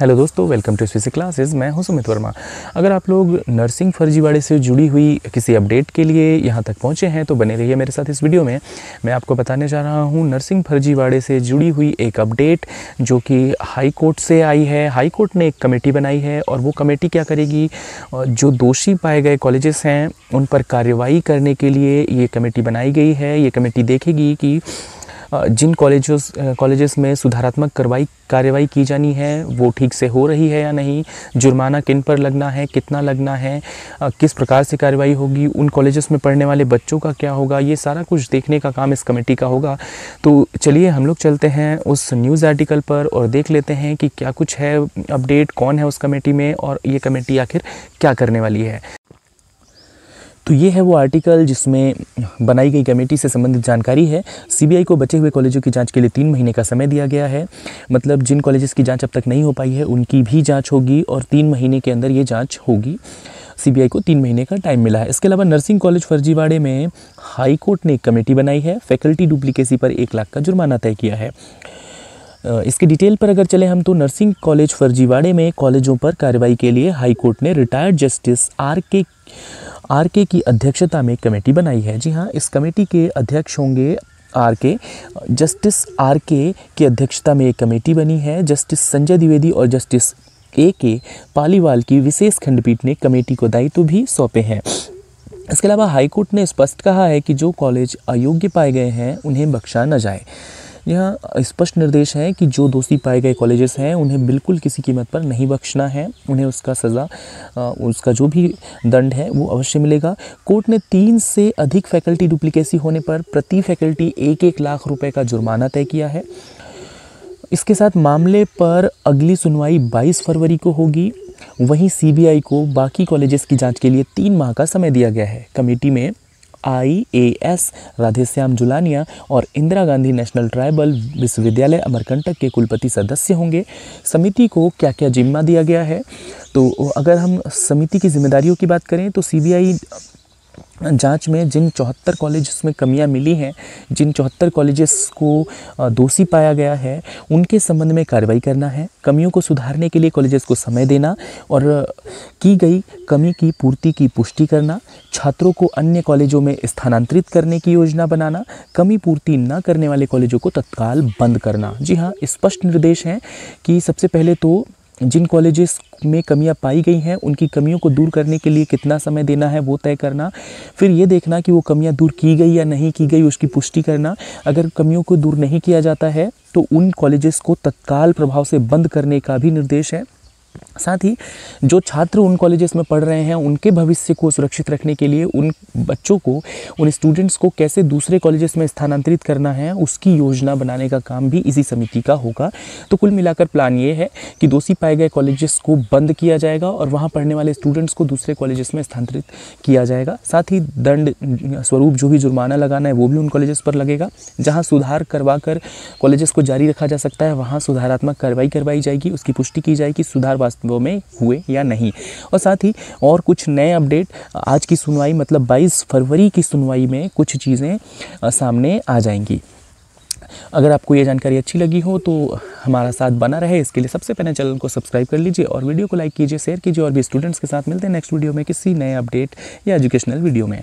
hello दोस्तों welcome to स्पेसिक classes मैं हूं सुमित वर्मा अगर आप लोग नर्सिंग फर्जीवाड़े से जुड़ी हुई किसी अपडेट के लिए यहां तक पहुंचे हैं तो बने रहिए मेरे साथ इस वीडियो में मैं आपको बताने जा रहा हूं नर्सिंग फर्जीवाड़े से जुड़ी हुई एक अपडेट जो कि हाई कोर्ट से आई है हाई कोर्ट ने एक कमेटी बनाई है और वो कमेटी क्या करेगी जो दोषी पाए गए कॉलेजेस हैं उन पर कार्रवाई करने के लिए ये कमेटी बनाई गई है ये कमेटी देखेगी कि जिन कॉलेजेस कॉलेजेस में सुधारात्मक कार्रवाई कार्रवाई की जानी है वो ठीक से हो रही है या नहीं जुर्माना किन पर लगना है कितना लगना है किस प्रकार से कार्रवाई होगी उन कॉलेजेस में पढ़ने वाले बच्चों का क्या होगा ये सारा कुछ देखने का काम इस कमेटी का होगा तो चलिए हम लोग चलते हैं उस न्यूज़ आर्टिकल पर और देख लेते हैं कि क्या कुछ है अपडेट कौन है उस कमेटी में और ये कमेटी आखिर क्या करने वाली है तो ये है वो आर्टिकल जिसमें बनाई गई कमेटी से संबंधित जानकारी है सीबीआई को बचे हुए कॉलेजों की जांच के लिए तीन महीने का समय दिया गया है मतलब जिन कॉलेजेस की जांच अब तक नहीं हो पाई है उनकी भी जांच होगी और तीन महीने के अंदर ये जांच होगी सीबीआई को तीन महीने का टाइम मिला है इसके अलावा नर्सिंग कॉलेज फर्जीवाड़े में हाईकोर्ट ने एक कमेटी बनाई है फैकल्टी डुप्लीकेसी पर एक लाख का जुर्माना तय किया है इसके डिटेल पर अगर चले हम तो नर्सिंग कॉलेज फर्जीवाड़े में कॉलेजों पर कार्रवाई के लिए हाईकोर्ट ने retired justice R K R K की अध्यक्षता में कमेटी बनाई है जी हाँ इस कमेटी के अध्यक्ष होंगे आर के जस्टिस आर के की अध्यक्षता में एक कमेटी बनी है जस्टिस संजय द्विवेदी और जस्टिस ए के पालीवाल की विशेष खंडपीठ ने कमेटी को दायित्व भी सौंपे हैं इसके अलावा हाईकोर्ट ने स्पष्ट कहा है कि जो कॉलेज अयोग्य पाए गए हैं उन्हें बख्शा न जाए यह स्पष्ट निर्देश है कि जो दोषी पाए गए कॉलेजेस हैं उन्हें बिल्कुल किसी कीमत पर नहीं बख्शना है उन्हें उसका सज़ा उसका जो भी दंड है वो अवश्य मिलेगा कोर्ट ने तीन से अधिक फैकल्टी डुप्लीकेसी होने पर प्रति फैकल्टी एक एक लाख रुपये का जुर्माना तय किया है इसके साथ मामले पर अगली सुनवाई 22 फरवरी को होगी वहीं सीबीआई को बाकी कॉलेजेस की जांच के लिए तीन माह का समय दिया गया है कमेटी में I A S Radheshyam Julania और इंदिरा गांधी नेशनल ट्राइबल विश्वविद्यालय अमरकंटक के कुलपति सदस्य होंगे समिति को क्या क्या जिम्मा दिया गया है तो अगर हम समिति की जिम्मेदारियों की बात करें तो सी जांच में जिन चौहत्तर कॉलेज में कमियां मिली हैं जिन चौहत्तर कॉलेजेस को दोषी पाया गया है उनके संबंध में कार्रवाई करना है कमियों को सुधारने के लिए कॉलेजेस को समय देना और की गई कमी की पूर्ति की पुष्टि करना छात्रों को अन्य कॉलेजों में स्थानांतरित करने की योजना बनाना कमी पूर्ति न करने वाले कॉलेजों को तत्काल बंद करना जी हाँ स्पष्ट निर्देश हैं कि सबसे पहले तो जिन कॉलेजेस में कमियां पाई गई हैं उनकी कमियों को दूर करने के लिए कितना समय देना है वो तय करना फिर ये देखना कि वो कमियां दूर की गई या नहीं की गई उसकी पुष्टि करना अगर कमियों को दूर नहीं किया जाता है तो उन कॉलेजेस को तत्काल प्रभाव से बंद करने का भी निर्देश है साथ ही जो छात्र उन कॉलेजेस में पढ़ रहे हैं उनके भविष्य को सुरक्षित रखने के लिए उन बच्चों को उन स्टूडेंट्स को कैसे दूसरे कॉलेजेस में स्थानांतरित करना है उसकी योजना बनाने का काम भी इसी समिति का होगा तो कुल मिलाकर प्लान ये है कि दोषी पाए गए कॉलेजेस को बंद किया जाएगा और वहाँ पढ़ने वाले स्टूडेंट्स को दूसरे कॉलेजेस में स्थानांतरित किया जाएगा साथ ही दंड स्वरूप जो भी जुर्माना लगाना है वो भी उन कॉलेजेस पर लगेगा जहाँ सुधार करवा कर कॉलेजेस को जारी रखा जा सकता है वहाँ सुधारात्मक कार्रवाई करवाई जाएगी उसकी पुष्टि की जाएगी सुधार वास्तव अस्तित्व में हुए या नहीं और साथ ही और कुछ नए अपडेट आज की सुनवाई मतलब 22 फरवरी की सुनवाई में कुछ चीज़ें सामने आ जाएंगी अगर आपको ये जानकारी अच्छी लगी हो तो हमारा साथ बना रहे इसके लिए सबसे पहले चैनल को सब्सक्राइब कर लीजिए और वीडियो को लाइक कीजिए शेयर कीजिए और भी स्टूडेंट्स के साथ मिलते हैं नेक्स्ट वीडियो में किसी नए अपडेट या एजुकेशनल वीडियो में